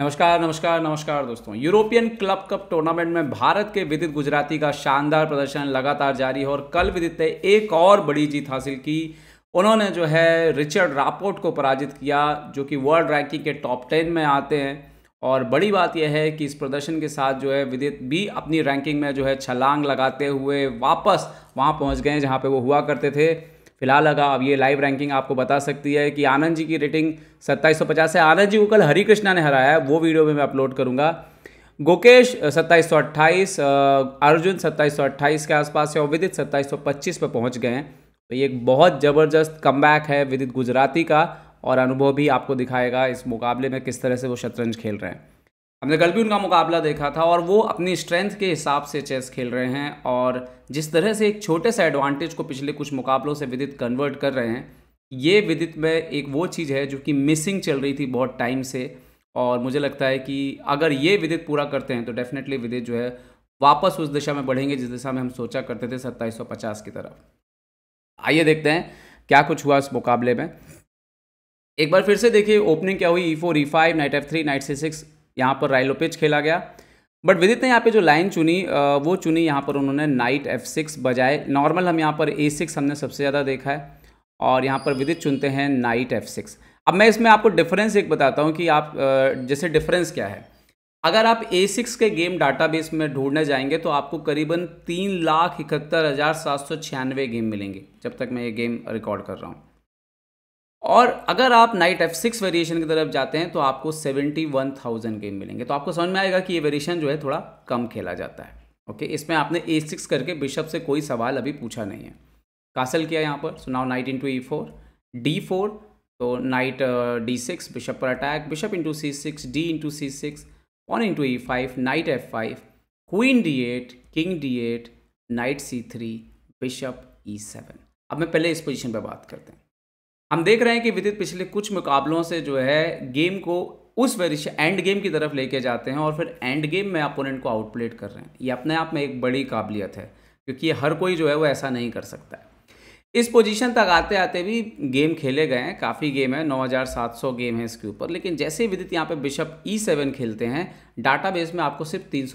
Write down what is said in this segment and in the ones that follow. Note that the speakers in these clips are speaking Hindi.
नमस्कार नमस्कार नमस्कार दोस्तों यूरोपियन क्लब कप टूर्नामेंट में भारत के विदित गुजराती का शानदार प्रदर्शन लगातार जारी है और कल विदित ने एक और बड़ी जीत हासिल की उन्होंने जो है रिचर्ड रापोर्ट को पराजित किया जो कि वर्ल्ड रैंकिंग के टॉप टेन में आते हैं और बड़ी बात यह है कि इस प्रदर्शन के साथ जो है विदित भी अपनी रैंकिंग में जो है छलांग लगाते हुए वापस वहाँ पहुँच गए जहाँ पर वो हुआ करते थे फिलहाल अगर अब ये लाइव रैंकिंग आपको बता सकती है कि आनंद जी की रेटिंग पचास है आनंद जी को कल हरी कृष्णा ने हराया है वो वीडियो में मैं अपलोड करूंगा गोकेश अट्ठाईस अर्जुन 2728 के आसपास है और विदित पच्चीस पर पहुंच गए हैं तो ये एक बहुत ज़बरदस्त बैक है विदित गुजराती का और अनुभव भी आपको दिखाएगा इस मुकाबले में किस तरह से वो शतरंज खेल रहे हैं हमने कल भी उनका मुकाबला देखा था और वो अपनी स्ट्रेंथ के हिसाब से चेस खेल रहे हैं और जिस तरह से एक छोटे से एडवांटेज को पिछले कुछ मुकाबलों से विदित कन्वर्ट कर रहे हैं ये विदित में एक वो चीज़ है जो कि मिसिंग चल रही थी बहुत टाइम से और मुझे लगता है कि अगर ये विदित पूरा करते हैं तो डेफिनेटली विदित जो है वापस उस दिशा में बढ़ेंगे जिस दिशा में हम सोचा करते थे पचास की तरफ आइए देखते हैं क्या कुछ हुआ इस मुकाबले में एक बार फिर से देखिए ओपनिंग क्या हुई E four E five knight F three knight C six यहाँ पर राइलोपेज खेला गया बट विदित ने यहाँ पे जो लाइन चुनी वो चुनी यहाँ पर उन्होंने नाइट एफ सिक्स बजाय नॉर्मल हम यहाँ पर ए सिक्स हमने सबसे ज़्यादा देखा है और यहाँ पर विदित चुनते हैं नाइट एफ सिक्स अब मैं इसमें आपको डिफरेंस एक बताता हूँ कि आप जैसे डिफरेंस क्या है अगर आप ए सिक्स के गेम डाटाबेस में ढूंढने जाएंगे तो आपको करीबन तीन लाख इकहत्तर हज़ार सात सौ छियानवे गेम मिलेंगे जब तक मैं ये गेम रिकॉर्ड कर रहा हूँ और अगर आप नाइट एफ सिक्स वेरिएशन की तरफ जाते हैं तो आपको सेवेंटी वन थाउजेंड गेम मिलेंगे तो आपको समझ में आएगा कि ये वेरिएशन जो है थोड़ा कम खेला जाता है ओके इसमें आपने ए सिक्स करके बिशप से कोई सवाल अभी पूछा नहीं है कासल किया यहाँ पर सुनाओ knight into E four D four तो नाइट डी सिक्स बिशप पर attack bishop into C six D into C six on into E five knight F five queen D eight king D eight knight C three bishop E e seven अब मैं पहले इस पोजीशन पर बात करते हैं हम देख रहे हैं कि विदित पिछले कुछ मुकाबलों से जो है गेम को उस वेरिश एंड गेम की तरफ लेके जाते हैं और फिर एंड गेम में अपोनेंट को आउटप्लेट कर रहे हैं ये अपने आप में एक बड़ी काबिलियत है क्योंकि हर कोई जो है वो ऐसा नहीं कर सकता है इस पोजीशन तक आते आते भी गेम खेले गए हैं काफ़ी गेम है 9700 गेम है इसके ऊपर लेकिन जैसे विदित यहाँ पे बिशप ई सेवन खेलते हैं डाटाबेस में आपको सिर्फ तीन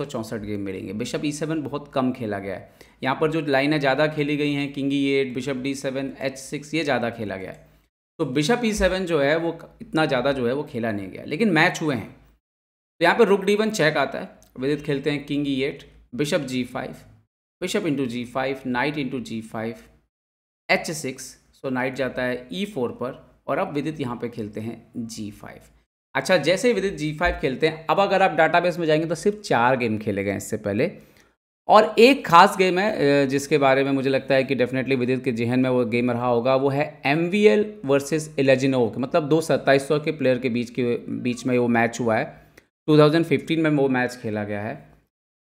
गेम मिलेंगे बिशप ई सेवन बहुत कम खेला गया है यहाँ पर जो लाइनें ज़्यादा खेली गई हैं king E eight bishop D seven H six ये ज़्यादा खेला गया है तो बिशप ई सेवन जो है वो इतना ज़्यादा जो है वो खेला नहीं गया लेकिन मैच हुए हैं तो यहाँ पे रुक डी वन चेक आता है विदित खेलते हैं king E eight bishop G five bishop into G five knight into G five H six so knight जाता है ई e फोर पर और अब विदित यहाँ पे खेलते हैं जी फाइव अच्छा जैसे ही विदित जी फाइव खेलते हैं अब अगर आप डाटा बेस में जाएंगे तो सिर्फ चार गेम खेले गए इससे पहले और एक खास गेम है जिसके बारे में मुझे लगता है कि डेफिनेटली विदित के जहन में वो गेम रहा होगा वो है एम वी एल वर्सेज एलेजिनोव मतलब दो सत्ताईस सौ के प्लेयर के बीच के बीच में वो मैच हुआ है 2015 में वो मैच खेला गया है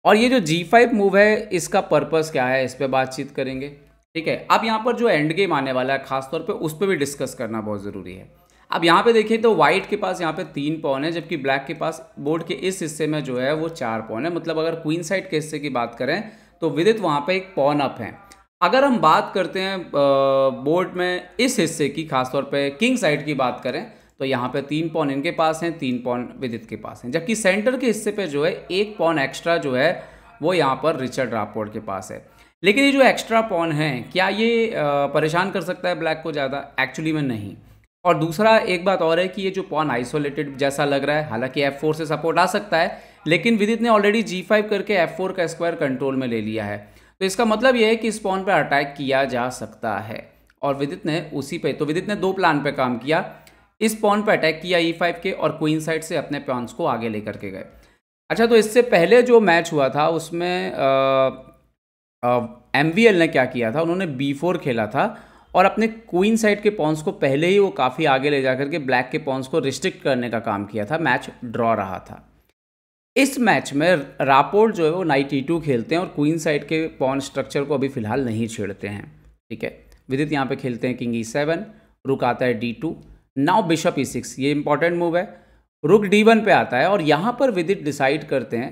और ये जो जी फाइव मूव है इसका पर्पस क्या है इस पर बातचीत करेंगे ठीक है अब यहाँ पर जो एंड गेम आने वाला है खासतौर पर उस पर भी डिस्कस करना बहुत ज़रूरी है अब यहाँ पे देखें तो वाइट के पास यहाँ पे तीन पॉन है जबकि ब्लैक के पास बोर्ड के इस हिस्से में जो है वो चार पॉन है मतलब अगर क्वीन साइड के हिस्से की बात करें तो विदित वहाँ पे एक पॉन अप है अगर हम बात करते हैं बोर्ड में इस हिस्से की खासतौर पे किंग साइड की बात करें तो यहाँ पे तीन पॉन इनके पास हैं तीन पॉन विदित के पास हैं जबकि सेंटर के हिस्से पर जो है एक पॉन एक्स्ट्रा जो है वो यहाँ पर रिचर्ड रापोर्ड के पास है लेकिन ये जो एक्स्ट्रा पॉन हैं क्या ये परेशान कर सकता है ब्लैक को ज़्यादा एक्चुअली में नहीं और दूसरा एक बात और है कि ये जो पॉन आइसोलेटेड जैसा लग रहा है हालांकि एफ फोर से सपोर्ट आ सकता है लेकिन विदित ने ऑलरेडी जी फाइव करके एफ फोर का स्क्वायर कंट्रोल में ले लिया है तो इसका मतलब यह है कि इस पॉन पर अटैक किया जा सकता है और विदित ने उसी पे तो विदित ने दो प्लान पे काम किया इस पॉन पर अटैक किया ई e फाइव के और क्वीन साइड से अपने पॉन्स को आगे लेकर के गए अच्छा तो इससे पहले जो मैच हुआ था उसमें एम ने क्या किया था उन्होंने बी फोर खेला था और अपने क्वीन साइड के पॉन्स को पहले ही वो काफ़ी आगे ले जाकर के ब्लैक के पॉन्स को रिस्ट्रिक्ट करने का काम किया था मैच ड्रॉ रहा था इस मैच में रापोर्ट जो है वो नाइट ई टू खेलते हैं और क्वीन साइड के पॉन स्ट्रक्चर को अभी फिलहाल नहीं छेड़ते हैं ठीक है विदित यहाँ पे खेलते हैं किंग ई सेवन रुक आता है D two now bishop E six ये इंपॉर्टेंट मूव है रुक डी वन पे आता है और यहाँ पर विदित डिसाइड करते हैं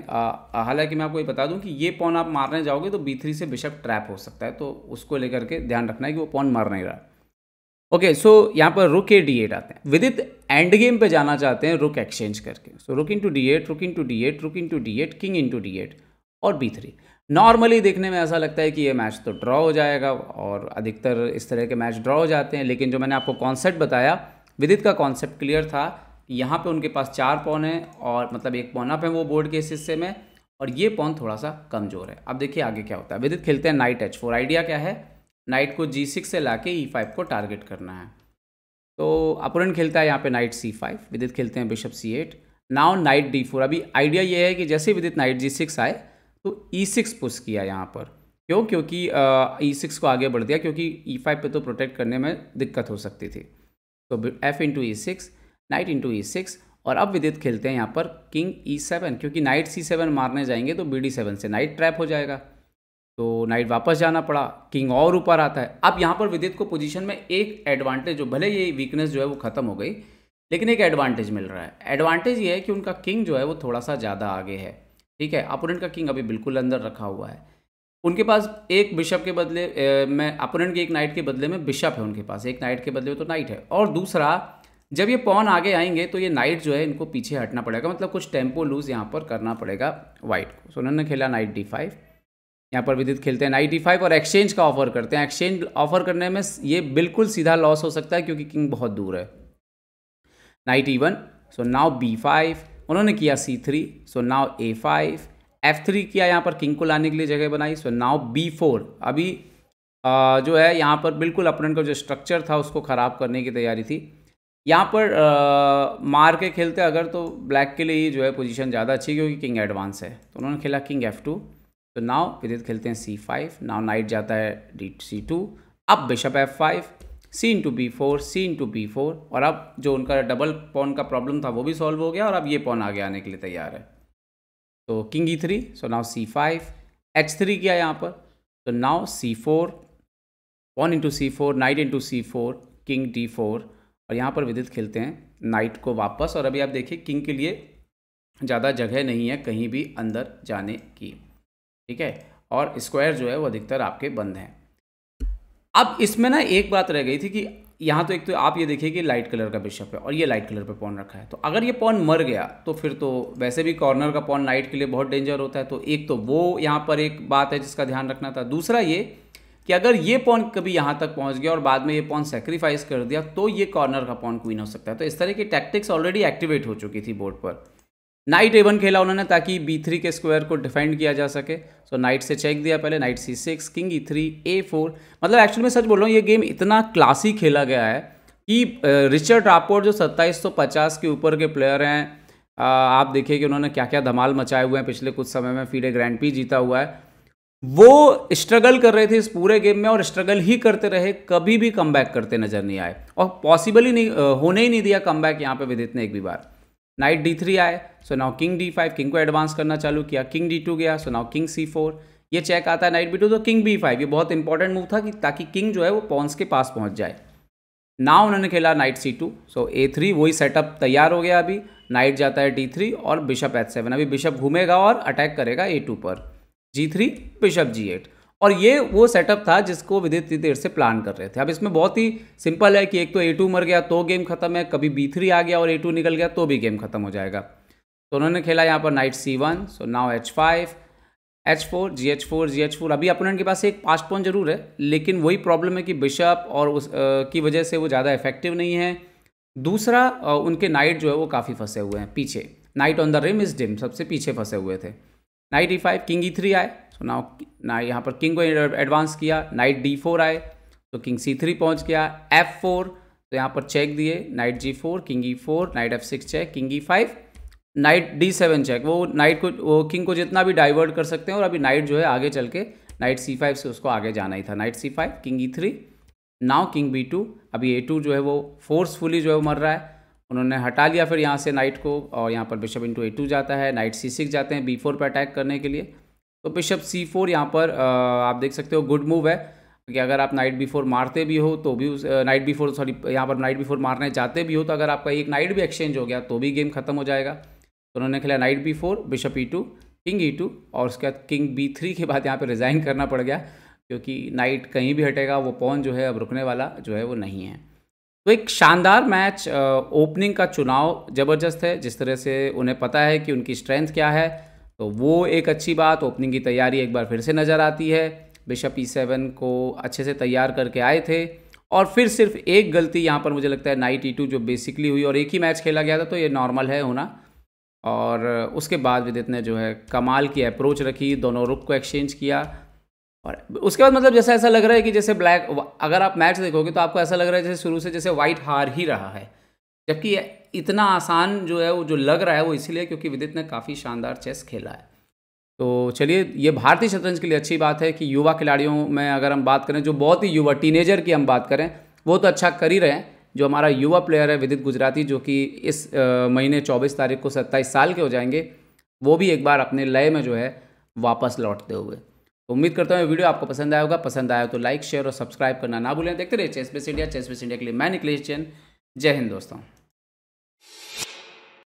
हालांकि मैं आपको ये बता दूं कि ये पॉन आप मारने जाओगे तो बी थ्री से बिशप ट्रैप हो सकता है तो उसको लेकर के ध्यान रखना है कि वो पॉन मार नहीं रहा ओके सो यहाँ पर रुक ए डी एट आते हैं विदित एंड गेम पे जाना चाहते हैं रुक एक्सचेंज करके सो रुक into D eight rook into D eight rook into D eight king into D eight और बी थ्री नॉर्मली देखने में ऐसा लगता है कि ये मैच तो ड्रॉ हो जाएगा और अधिकतर इस तरह के मैच ड्रॉ हो जाते हैं लेकिन जो मैंने आपको कॉन्सेप्ट बताया विदित का कॉन्सेप्ट क्लियर था यहाँ पे उनके पास चार पौन है और मतलब एक पौन अप है वो बोर्ड के इस हिस्से में और ये पौन थोड़ा सा कमजोर है अब देखिए आगे क्या होता है विदित खेलते हैं नाइट एच फोर आइडिया क्या है नाइट को जी सिक्स से ला के ई e फाइव को टारगेट करना है तो अपोनेंट खेलता है यहाँ पर नाइट सी फाइव विदित खेलते हैं bishop C eight now knight D four अभी आइडिया ये है कि जैसे विदित नाइट जी सिक्स आए तो ई सिक्स पुश किया यहाँ पर क्यों क्योंकि ई सिक्स e को आगे बढ़ दिया क्योंकि ई e फाइव पे तो प्रोटेक्ट करने में दिक्कत हो सकती थी तो F into E six knight into E six और अब विदित खेलते हैं यहाँ पर किंग ई सेवन क्योंकि नाइट सी सेवन मारने जाएंगे तो बी डी सेवन से नाइट ट्रैप हो जाएगा तो नाइट वापस जाना पड़ा किंग और ऊपर आता है अब यहाँ पर विदित को पोजीशन में एक एडवांटेज जो भले ये वीकनेस जो है वो ख़त्म हो गई लेकिन एक एडवांटेज मिल रहा है एडवांटेज ये है कि उनका किंग जो है वो थोड़ा सा ज़्यादा आगे है ठीक है अपोनेंट का किंग अभी बिल्कुल अंदर रखा हुआ है उनके पास एक बिशप के बदले ए, मैं अपोनेंट के एक नाइट के बदले में बिशप है उनके पास एक नाइट के बदले में तो नाइट है और दूसरा जब ये पॉन आगे आएंगे तो ये नाइट जो है इनको पीछे हटना पड़ेगा मतलब कुछ टेम्पो लूज यहाँ पर करना पड़ेगा वाइट को सो उन्होंने खेला नाइट डी फाइव यहाँ पर विदित खेलते हैं नाइट डी फाइव और एक्सचेंज का ऑफर करते हैं एक्सचेंज ऑफर करने में ये बिल्कुल सीधा लॉस हो सकता है क्योंकि किंग बहुत दूर है knight E one so now B five उन्होंने किया C three so now A five F three किया यहाँ पर किंग को लाने के लिए जगह बनाई सो नाव बी फोर अभी आ, जो है यहाँ पर बिल्कुल अपोनेंट का जो स्ट्रक्चर था उसको ख़राब करने की तैयारी थी यहाँ पर आ, मार के खेलते अगर तो ब्लैक के लिए ही जो है पोजीशन ज़्यादा अच्छी क्योंकि किंग एडवांस है तो उन्होंने खेला किंग एफ टू तो नाव विदित खेलते हैं सी फाइव नाव नाइट जाता है डी सी टू अब bishop F five C into B four C into B four और अब जो उनका डबल पॉन का प्रॉब्लम था वो भी सॉल्व हो गया और अब ये पॉन आगे आने के लिए तैयार है तो king E three so now C five H three किया यहाँ पर तो now C four pawn into C four knight into C four king D four और यहाँ पर विदित खेलते हैं नाइट को वापस और अभी आप देखिए किंग के लिए ज़्यादा जगह नहीं है कहीं भी अंदर जाने की ठीक है और स्क्वायर जो है वो अधिकतर आपके बंद हैं अब इसमें ना एक बात रह गई थी कि यहाँ तो एक तो आप ये देखिए कि लाइट कलर का बिशप है और ये लाइट कलर पे पॉन रखा है तो अगर ये पॉन मर गया तो फिर तो वैसे भी कॉर्नर का पॉन लाइट के लिए बहुत डेंजर होता है तो एक तो वो यहाँ पर एक बात है जिसका ध्यान रखना था दूसरा ये कि अगर ये पॉन कभी यहाँ तक पहुँच गया और बाद में ये पॉन सेक्रीफाइस कर दिया तो ये कॉर्नर का पॉन क्वीन हो सकता है तो इस तरह की टैक्टिक्स ऑलरेडी एक्टिवेट हो चुकी थी बोर्ड पर नाइट एवन खेला उन्होंने ताकि बी थ्री के स्क्वायर को डिफेंड किया जा सके सो so, नाइट से चेक दिया पहले knight C six king E three A four मतलब एक्चुअली मैं सच बोल रहा हूँ ये गेम इतना क्लासी खेला गया है कि रिचर्ड रापोर्ट जो सत्ताईस सौ पचास के ऊपर के प्लेयर हैं आप देखिए कि उन्होंने क्या क्या धमाल मचाए हुए हैं पिछले कुछ समय में फीडे ग्रैंड पी जीता हुआ है वो स्ट्रगल कर रहे थे इस पूरे गेम में और स्ट्रगल ही करते रहे कभी भी कम करते नजर नहीं आए और पॉसिबल ही नहीं होने ही नहीं दिया कम बैक यहाँ पर विदित ने एक भी बार नाइट डी थ्री आए so now king D five king को एडवांस करना चालू किया किंग डी टू गया so now king C four ये चेक आता है नाइट बी टू तो किंग बी फाइव ये बहुत इंपॉर्टेंट मूव था कि ताकि किंग जो है वो पॉन्स के पास पहुँच जाए ना उन्होंने खेला knight C two so A three वही सेटअप तैयार हो गया अभी नाइट जाता है डी थ्री और बिशप एच सेवन अभी बिशप घूमेगा और अटैक करेगा ए टू पर G three bishop G eight और ये वो सेटअप था जिसको विदित देर से प्लान कर रहे थे अब इसमें बहुत ही सिंपल है कि एक तो ए टू मर गया तो गेम खत्म है कभी बी थ्री आ गया और ए टू निकल गया तो भी गेम खत्म हो जाएगा तो उन्होंने खेला यहाँ पर knight C one so now H five H four G H four G H four अभी अपोनेंट के पास एक पास्ट पॉन जरूर है लेकिन वही प्रॉब्लम है कि बिशप और उस आ, की वजह से वो ज़्यादा इफेक्टिव नहीं है दूसरा आ, उनके नाइट जो है वो काफ़ी फंसे हुए हैं पीछे knight on the rim is dim सबसे पीछे फंसे हुए थे knight E five king E three आए सो नाउ ना यहाँ पर किंग को एडवांस किया नाइट डी फोर आए तो किंग सी थ्री पहुँच गया एफ फोर तो यहाँ पर चेक दिए knight G four king E four knight F six check king E five knight D seven check वो नाइट को वो किंग को जितना भी डाइवर्ट कर सकते हैं और अभी नाइट जो है आगे चल के नाइट सी फाइव से उसको आगे जाना ही था knight C five king E three now king B two अभी ए टू जो है वो फोर्सफुली जो है वो मर रहा है उन्होंने हटा लिया फिर यहाँ से नाइट को और यहाँ पर बिशप इंटू ए टू जाता है नाइट सी सिक्स जाते हैं बी फोर पर अटैक करने के लिए तो बिशप सी फोर यहाँ पर आप देख सकते हो गुड मूव है कि अगर आप नाइट बी फोर मारते भी हो तो भी उस नाइट बी फोर सॉरी यहाँ पर नाइट बी फोर मारने जाते भी हो तो अगर आपका एक नाइट भी एक्सचेंज हो गया तो भी गेम खत्म हो जाएगा तो उन्होंने खेला knight B four bishop E two king E two और उसके बाद किंग बी थ्री के बाद यहाँ पर रिज़ाइन करना पड़ गया क्योंकि नाइट कहीं भी हटेगा वो पौन जो है अब रुकने वाला जो है वो नहीं है तो एक शानदार मैच ओपनिंग का चुनाव ज़बरदस्त है जिस तरह से उन्हें पता है कि उनकी स्ट्रेंथ क्या है तो वो एक अच्छी बात ओपनिंग की तैयारी एक बार फिर से नज़र आती है बिशप ई e सेवन को अच्छे से तैयार करके आए थे और फिर सिर्फ एक गलती यहाँ पर मुझे लगता है नाइट ई e टू जो बेसिकली हुई और एक ही मैच खेला गया था तो ये नॉर्मल है होना और उसके बाद विदित ने जो है कमाल की अप्रोच रखी दोनों रुख को एक्सचेंज किया और उसके बाद मतलब जैसे ऐसा लग रहा है कि जैसे ब्लैक अगर आप मैच देखोगे तो आपको ऐसा लग रहा है जैसे शुरू से जैसे वाइट हार ही रहा है जबकि इतना आसान जो है वो जो लग रहा है वो इसीलिए क्योंकि विदित ने काफ़ी शानदार चेस खेला है तो चलिए ये भारतीय शतरंज के लिए अच्छी बात है कि युवा खिलाड़ियों में अगर हम बात करें जो बहुत ही युवा टीनेजर की हम बात करें वो तो अच्छा कर ही रहे हैं जो हमारा युवा प्लेयर है विदित गुजराती जो कि इस महीने चौबीस तारीख को सत्ताईस साल के हो जाएंगे वो भी एक बार अपने लय में जो है वापस लौटते हुए तो उम्मीद करता हूँ वीडियो आपको पसंद आया होगा पसंद आया तो लाइक शेयर और सब्सक्राइब करना ना भूलें देखते रहे ChessBase India ChessBase India के लिए मैं निकलेश चैन जय हिंद दोस्तों